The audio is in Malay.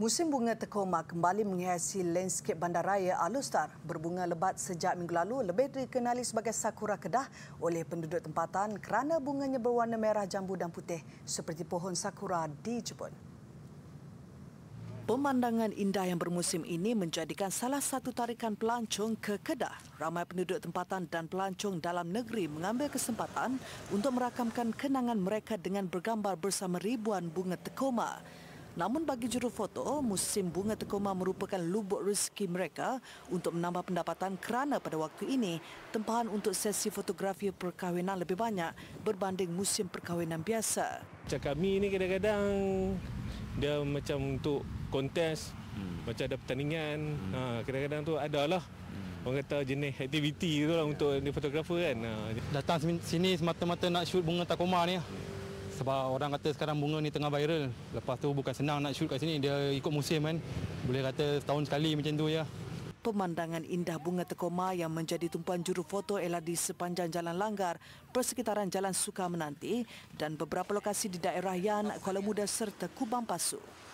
Musim bunga tekoma kembali menghiasi landskap bandaraya Alustar. Berbunga lebat sejak minggu lalu lebih dikenali sebagai Sakura Kedah oleh penduduk tempatan kerana bunganya berwarna merah jambu dan putih seperti pohon sakura di Jepun. Pemandangan indah yang bermusim ini menjadikan salah satu tarikan pelancong ke Kedah. Ramai penduduk tempatan dan pelancong dalam negeri mengambil kesempatan untuk merakamkan kenangan mereka dengan bergambar bersama ribuan bunga tekoma. Namun bagi juru foto, musim bunga tekoma merupakan lubuk rezeki mereka untuk menambah pendapatan kerana pada waktu ini tempahan untuk sesi fotografi perkahwinan lebih banyak berbanding musim perkahwinan biasa. Macam kami ini kadang-kadang dia macam untuk kontes, hmm. macam ada pertandingan, hmm. ha, kadang-kadang tu adalah hmm. orang kata jenis aktiviti itu lah untuk ya. fotografer kan. Ha. Datang sini semata-mata nak shoot bunga takoma ni. Hmm sebab orang kata sekarang bunga ni tengah viral. Lepas tu bukan senang nak shoot kat sini. Dia ikut musim kan. Boleh kata setahun sekali macam tu ya. Pemandangan indah bunga tekoma yang menjadi tumpuan juru foto ialah di sepanjang jalan langgar, persekitaran jalan Sukamenanti dan beberapa lokasi di daerah Yan, Kuala Muda serta Kubang Pasu.